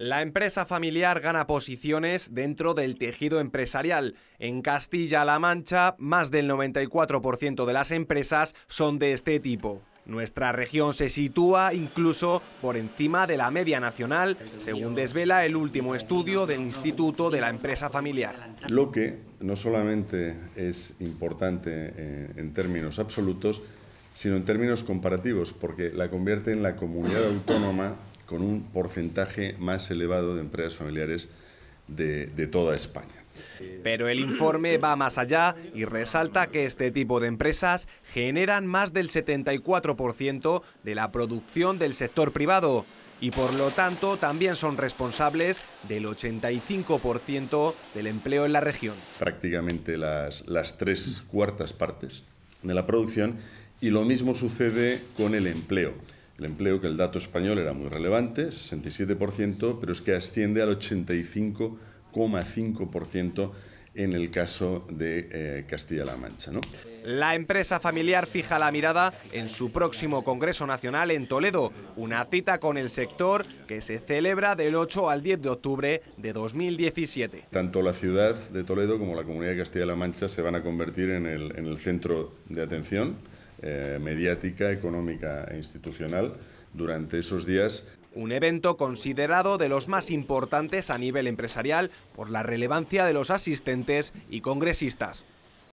La empresa familiar gana posiciones dentro del tejido empresarial. En Castilla-La Mancha, más del 94% de las empresas son de este tipo. Nuestra región se sitúa incluso por encima de la media nacional, según desvela el último estudio del Instituto de la Empresa Familiar. Lo que no solamente es importante eh, en términos absolutos, sino en términos comparativos, porque la convierte en la comunidad autónoma con un porcentaje más elevado de empresas familiares de, toda España. Pero el informe va más allá y resalta que este tipo de empresas generan más del 74% de la producción del sector privado y por lo tanto también son responsables del 85% del empleo en la región. Prácticamente las tres cuartas partes de la producción y lo mismo sucede con el empleo. El empleo, que el dato español era muy relevante, 67%, pero es que asciende al 85,5% en el caso de eh, Castilla-La Mancha. La empresa familiar fija la mirada en su próximo Congreso Nacional en Toledo, una cita con el sector que se celebra del 8 al 10 de octubre de 2017. Tanto la ciudad de Toledo como la comunidad de Castilla-La Mancha se van a convertir en el, en el centro de atención eh, mediática, económica e institucional durante esos días. Un evento considerado de los más importantes a nivel empresarial por la relevancia de los asistentes y congresistas.